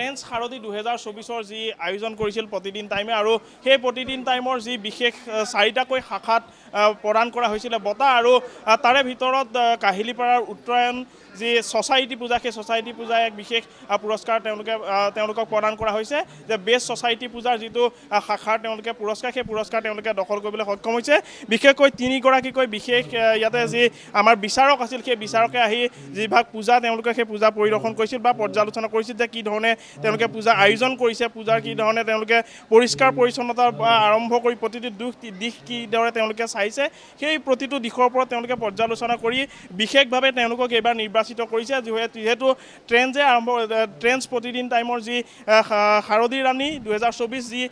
French সাৰথি দুহেজাৰ চৌবিছৰ যি আয়োজন কৰিছিল প্ৰতিদিন টাইমে আৰু সেই প্ৰতিদিন টাইমৰ যি বিশেষ চাৰিটাকৈ শাখাত প্ৰদান কৰা হৈছিলে বঁটা আৰু তাৰে ভিতৰত কাহিলীপাৰাৰ উত্তৰায়ণ যি ছচাইটি পূজা সেই ছচাইটি পূজাই এক বিশেষ পুৰস্কাৰ তেওঁলোকে তেওঁলোকক প্ৰদান কৰা হৈছে যে বেষ্ট ছচাইটি পূজাৰ যিটো শাখাৰ তেওঁলোকে পুৰস্কাৰ সেই পুৰস্কাৰ তেওঁলোকে দখল কৰিবলৈ সক্ষম হৈছে বিশেষকৈ তিনিগৰাকীকৈ বিশেষ ইয়াতে যি আমাৰ বিচাৰক আছিল সেই বিচাৰকে আহি যিভাগ পূজা তেওঁলোকে সেই পূজা পৰিদৰ্শন কৰিছিল বা পৰ্যালোচনা কৰিছিল যে কি ধৰণে তেওঁলোকে পূজা আয়োজন কৰিছে পূজাৰ কি ধৰণে তেওঁলোকে পৰিষ্কাৰ পৰিচ্ছন্নতাৰ আৰম্ভ কৰি প্ৰতিটো দুখ দিশ কিদৰে তেওঁলোকে চাই চাইছে সেই প্ৰতিটো দিশৰ পৰা তেওঁলোকে পৰ্যালোচনা কৰি বিশেষভাৱে তেওঁলোকক এইবাৰ নিৰ্বাচিত কৰিছে যিহেতু ট্ৰেঞ্জে আৰম্ভ ট্ৰেঞ্জ প্ৰতিদিন টাইমৰ যি শাৰদী ৰাণী দুহেজাৰ চৌবিছ যি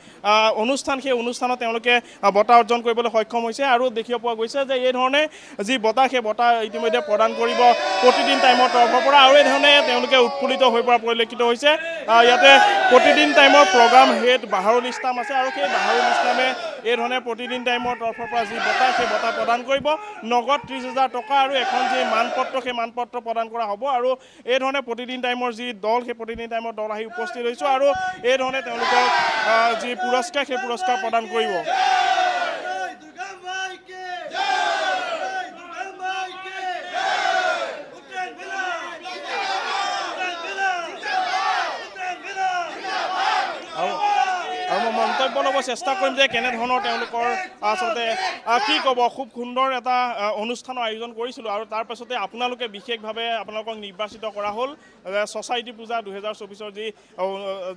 অনুষ্ঠান সেই অনুষ্ঠানত তেওঁলোকে বঁটা অৰ্জন কৰিবলৈ সক্ষম হৈছে আৰু দেখিব পোৱা গৈছে যে এই ধৰণে যি বঁটা সেই বঁটা ইতিমধ্যে প্ৰদান কৰিব প্ৰতিদিন টাইমৰ তৰফৰ পৰা আৰু এই ধৰণে তেওঁলোকে উৎফুল্লিত হৈ পৰা পৰিলক্ষিত হৈছে ইয়াতে প্ৰতিদিন টাইমৰ প্ৰগ্ৰাম সেই বাহাৰুল ইছলাম আছে আৰু সেই বাহাৰুল ইছলামে এইধৰণে প্ৰতিদিন টাইমৰ তৰফৰ পৰা যি বঁটা সেই বঁটা প্ৰদান কৰিব নগদ ত্ৰিছ হাজাৰ টকা আৰু এখন যি মানপত্ৰ সেই মানপত্ৰ প্ৰদান কৰা হ'ব আৰু এইধৰণে প্ৰতিদিন টাইমৰ যি দল সেই প্ৰতিদিন টাইমৰ দল আহি উপস্থিত হৈছোঁ আৰু এইধৰণে তেওঁলোকৰ যি পুৰস্কাৰ সেই পুৰস্কাৰ প্ৰদান কৰিব মন্তব্য ল'ব চেষ্টা কৰিম যে কেনেধৰণৰ তেওঁলোকৰ আচলতে কি ক'ব খুব সুন্দৰ এটা অনুষ্ঠানৰ আয়োজন কৰিছিলোঁ আৰু তাৰপাছতে আপোনালোকে বিশেষভাৱে আপোনালোকক নিৰ্বাচিত কৰা হ'ল ছচাইটি পূজা দুহেজাৰ চৌবিছৰ যি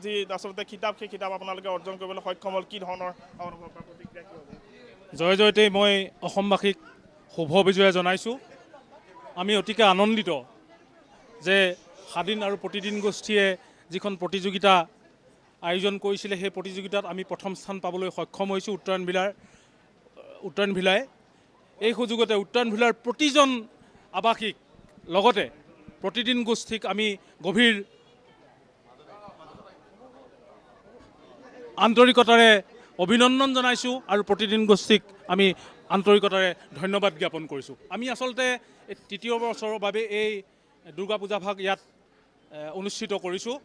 যি আচলতে কিতাপ সেই কিতাপ আপোনালোকে অৰ্জন কৰিবলৈ সক্ষম হ'ল কি ধৰণৰ জয় জয়তেই মই অসমবাসীক শুভ বিজয় জনাইছোঁ আমি অতিকে আনন্দিত যে সাদিন আৰু প্ৰতিদিন গোষ্ঠীয়ে যিখন প্ৰতিযোগিতা আয়োজন কৰিছিলে সেই প্ৰতিযোগিতাত আমি প্ৰথম স্থান পাবলৈ সক্ষম হৈছোঁ উত্তৰণ ভিলাৰ উত্তৰণ ভিলাই এই সুযোগতে উত্তৰণ ভিলাৰ প্ৰতিজন আৱাসীক লগতে প্ৰতিদিন গোষ্ঠীক আমি গভীৰ আন্তৰিকতাৰে অভিনন্দন জনাইছোঁ আৰু প্ৰতিদিন গোষ্ঠীক আমি আন্তৰিকতাৰে ধন্যবাদ জ্ঞাপন কৰিছোঁ আমি আচলতে তৃতীয় বছৰৰ বাবে এই দুৰ্গা পূজা ভাগ ইয়াত অনুষ্ঠিত কৰিছোঁ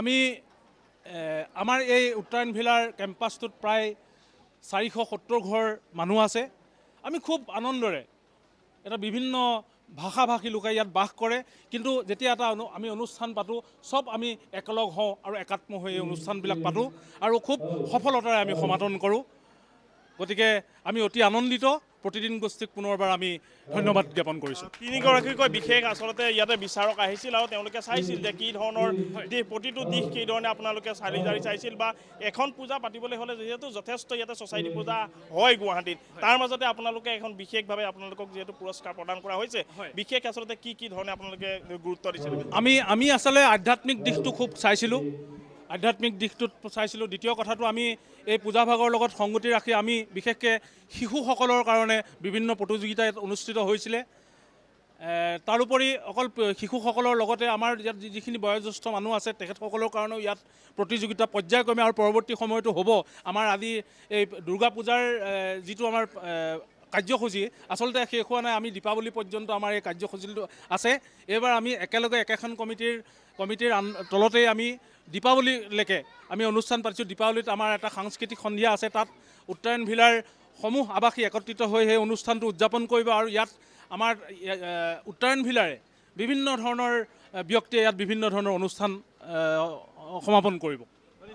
আমি আমাৰ এই উত্তৰায়ণ ভিলাৰ কেম্পাছটোত প্ৰায় চাৰিশ সত্তৰ ঘৰ মানুহ আছে আমি খুব আনন্দৰে এটা বিভিন্ন ভাষা ভাষী লোকে ইয়াত বাস কৰে কিন্তু যেতিয়া এটা অনু আমি অনুষ্ঠান পাতোঁ চব আমি একেলগ হওঁ আৰু একাত্ম হৈ এই অনুষ্ঠানবিলাক পাতোঁ আৰু খুব সফলতাৰে আমি সমাধান কৰোঁ গতিকে আমি অতি আনন্দিত প্ৰতিদিন গোষ্ঠীক পুনৰবাৰ আমি ধন্যবাদ জ্ঞাপন কৰিছোঁ তিনিগৰাকীকৈ বিশেষ আচলতে ইয়াতে বিচাৰক আহিছিল আৰু তেওঁলোকে চাইছিল যে কি ধৰণৰ দিশ প্ৰতিটো দিশ কিধৰণে আপোনালোকে চালি জাৰি চাইছিল বা এখন পূজা পাতিবলৈ হ'লে যিহেতু যথেষ্ট ইয়াতে ছ'চাইটি পূজা হয় গুৱাহাটীত তাৰ মাজতে আপোনালোকে এখন বিশেষভাৱে আপোনালোকক যিহেতু পুৰস্কাৰ প্ৰদান কৰা হৈছে বিশেষ আচলতে কি কি ধৰণে আপোনালোকে গুৰুত্ব দিছিল আমি আমি আচলতে আধ্যাত্মিক দিশটো খুব চাইছিলোঁ আধ্যাত্মিক দিশটোত চাইছিলোঁ দ্বিতীয় কথাটো আমি এই পূজা ভাগৰ লগত সংগতি ৰাখি আমি বিশেষকৈ শিশুসকলৰ কাৰণে বিভিন্ন প্ৰতিযোগিতা অনুষ্ঠিত হৈছিলে তাৰোপৰি অকল শিশুসকলৰ লগতে আমাৰ ইয়াত যিখিনি বয়োজ্যেষ্ঠ মানুহ আছে তেখেতসকলৰ কাৰণেও ইয়াত প্ৰতিযোগিতা পৰ্যায়ক্ৰমে আৰু পৰৱৰ্তী সময়তো হ'ব আমাৰ আজি এই দুৰ্গা পূজাৰ যিটো আমাৰ কাৰ্যসূচী আচলতে শেষ হোৱা নাই আমি দীপাৱলী পৰ্যন্ত আমাৰ এই কাৰ্যসূচীটো আছে এইবাৰ আমি একেলগে একেখন কমিটিৰ কমিটিৰ আন তলতেই আমি দীপাৱলীলৈকে আমি অনুষ্ঠান পাতিছোঁ দীপাৱলীত আমাৰ এটা সাংস্কৃতিক সন্ধিয়া আছে তাত উত্তৰায়ণ ভিলাৰ সমূহ আৱাসী একত্ৰিত হৈ সেই অনুষ্ঠানটো উদযাপন কৰিব আৰু ইয়াত আমাৰ উত্তৰায়ণ ভিলাৰে বিভিন্ন ধৰণৰ ব্যক্তিয়ে ইয়াত বিভিন্ন ধৰণৰ অনুষ্ঠান সমাপন কৰিব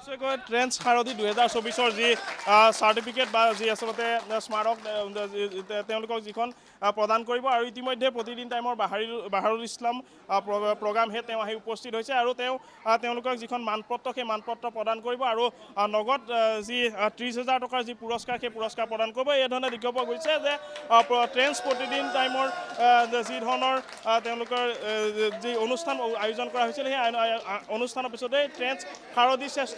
বিষয়ে ট্ৰেন্স সাৰথী দুহেজাৰ চৌবিছৰ যি চাৰ্টিফিকেট বা যি আচলতে স্মাৰক তেওঁলোকক যিখন প্ৰদান কৰিব আৰু ইতিমধ্যে প্ৰতিদিন টাইমৰ বাহাৰী বাহাৰুল ইছলাম প্ৰগ্ৰাম সেই তেওঁ আহি উপস্থিত হৈছে আৰু তেওঁ তেওঁলোকক যিখন মানপত্ৰ সেই মানপত্ৰ প্ৰদান কৰিব আৰু নগদ যি ত্ৰিছ হাজাৰ টকাৰ যি পুৰস্কাৰ সেই পুৰস্কাৰ প্ৰদান কৰিব এই ধৰণে দেখিব পোৱা গৈছে যে ট্ৰেন্স প্ৰতিদিন টাইমৰ যি ধৰণৰ তেওঁলোকৰ যি অনুষ্ঠান আয়োজন কৰা হৈছিল সেই অনুষ্ঠানৰ পিছতেই ট্ৰেন্স শাৰদী শ্ৰেষ্ঠ